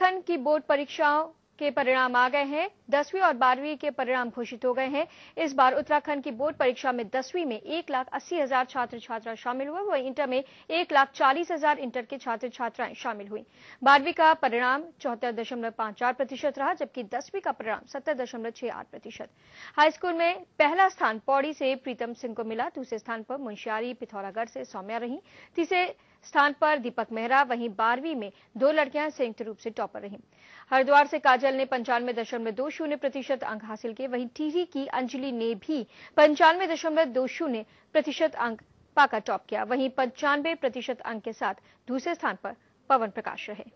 उत्तराखंड की बोर्ड परीक्षाओं के परिणाम आ गए हैं दसवीं और बारहवीं के परिणाम घोषित हो गए हैं इस बार उत्तराखंड की बोर्ड परीक्षा में दसवीं में एक लाख अस्सी हजार छात्र छात्रा शामिल हुए वहीं इंटर में एक लाख चालीस हजार इंटर के छात्र छात्राएं शामिल हुई बारहवीं का परिणाम चौहत्तर दशमलव पांच चार प्रतिशत रहा जबकि दसवीं का परिणाम सत्तर दशमलव छह आठ प्रतिशत हाईस्कूल में पहला स्थान पौड़ी से प्रीतम सिंह को मिला दूसरे स्थान पर मुंशियारी पिथौरागढ़ से सौम्या रही तीसरे स्थान पर दीपक मेहरा वहीं बारहवीं में दो लड़कियां संयुक्त रूप से टॉपर रहीं हरिद्वार से काजल ने पंचानवे दशमलव दो शून्य प्रतिशत अंक हासिल किए वहीं टीवी की अंजलि ने भी पंचानवे दशमलव दो शून्य प्रतिशत अंक पाकर टॉप किया वहीं पंचानवे प्रतिशत अंक के साथ दूसरे स्थान पर पवन प्रकाश रहे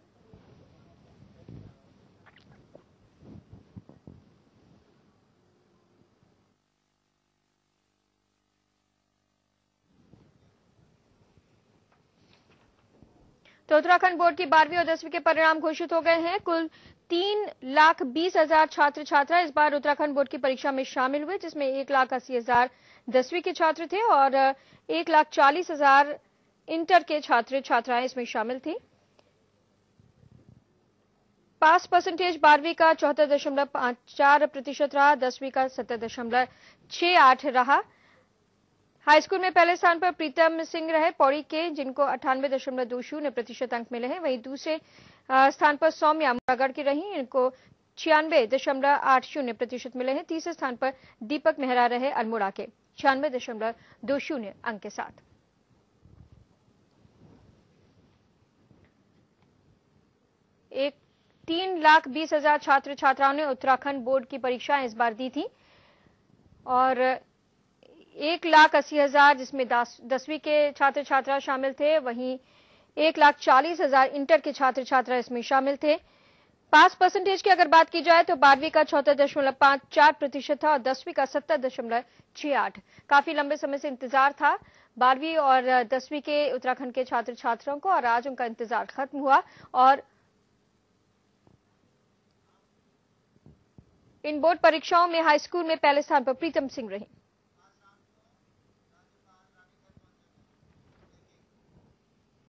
तो उत्तराखंड बोर्ड की बारहवीं और दसवीं के परिणाम घोषित हो गए हैं कुल तीन लाख बीस हजार छात्र छात्रा इस बार उत्तराखंड बोर्ड की परीक्षा में शामिल हुए जिसमें एक लाख अस्सी हजार दसवीं के छात्र थे और एक लाख चालीस हजार इंटर के छात्र छात्राएं इसमें शामिल थी पास परसेंटेज बारहवीं का चौहत्तर दशमलव पांच चार प्रतिशत रहा दसवीं का सत्तर दशमलव छह आठ रहा हाईस्कूल में पहले स्थान पर प्रीतम सिंह रहे पौड़ी के जिनको अट्ठानवे दशमलव दो शून्य प्रतिशत अंक मिले हैं वहीं दूसरे स्थान पर सौम्या मुरागढ़ की रही इनको छियानवे दशमलव आठ शून्य प्रतिशत मिले हैं तीसरे स्थान पर दीपक मेहरा रहे अल्मोड़ा के छियानवे दशमलव दो शून्य अंक के साथ एक तीन लाख बीस हजार छात्र छात्राओं ने उत्तराखंड बोर्ड की परीक्षाएं इस बार दी थी और एक लाख अस्सी हजार जिसमें दसवीं के छात्र छात्रा शामिल थे वहीं एक लाख चालीस हजार इंटर के छात्र छात्रा इसमें शामिल थे पास परसेंटेज की अगर बात की जाए तो बारहवीं का चौथा दशमलव पांच चार प्रतिशत था और दसवीं का सत्तर दशमलव छह आठ काफी लंबे समय से इंतजार था बारहवीं और दसवीं के उत्तराखंड के छात्र छात्राओं को और आज उनका इंतजार खत्म हुआ और इन बोर्ड परीक्षाओं में हाईस्कूल में पहले स्थान पर प्रीतम सिंह रहे